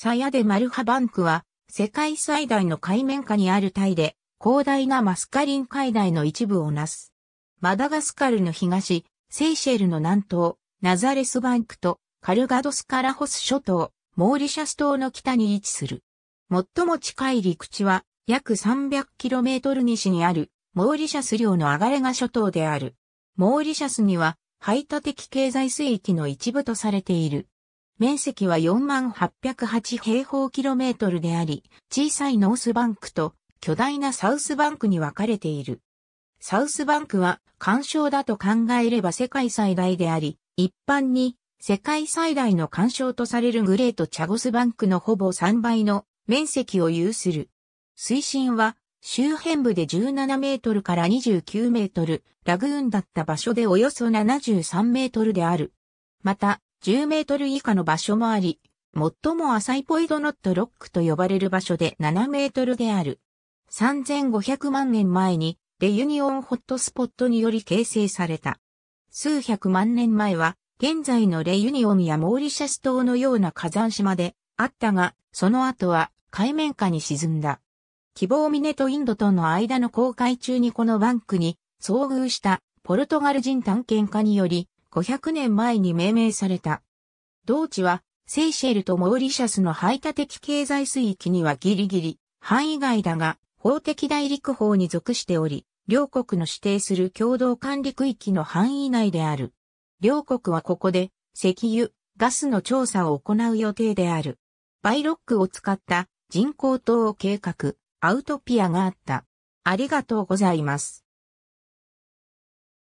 サヤデマルハバンクは、世界最大の海面下にあるタイで、広大なマスカリン海内の一部をなす。マダガスカルの東、セイシェルの南東、ナザレスバンクとカルガドスカラホス諸島、モーリシャス島の北に位置する。最も近い陸地は約 300km 西にあるモーリシャス領のアガレガ諸島である。モーリシャスには排他的経済水域の一部とされている。面積は4808平方キロメートルであり、小さいノースバンクと巨大なサウスバンクに分かれている。サウスバンクは干渉だと考えれば世界最大であり、一般に世界最大の干渉とされるグレートチャゴスバンクのほぼ3倍の面積を有する。水深は周辺部で17メートルから29メートル、ラグーンだった場所でおよそ73メートルである。また、10メートル以下の場所もあり、最も浅いポイドノットロックと呼ばれる場所で7メートルである。3500万年前にレユニオンホットスポットにより形成された。数百万年前は現在のレユニオンやモーリシャス島のような火山島であったが、その後は海面下に沈んだ。希望峰とインドとの間の航海中にこのバンクに遭遇したポルトガル人探検家により500年前に命名された。同地は、セイシェルとモーリシャスの排他的経済水域にはギリギリ、範囲外だが、法的大陸法に属しており、両国の指定する共同管理区域の範囲内である。両国はここで、石油、ガスの調査を行う予定である。バイロックを使った人工島を計画、アウトピアがあった。ありがとうございます。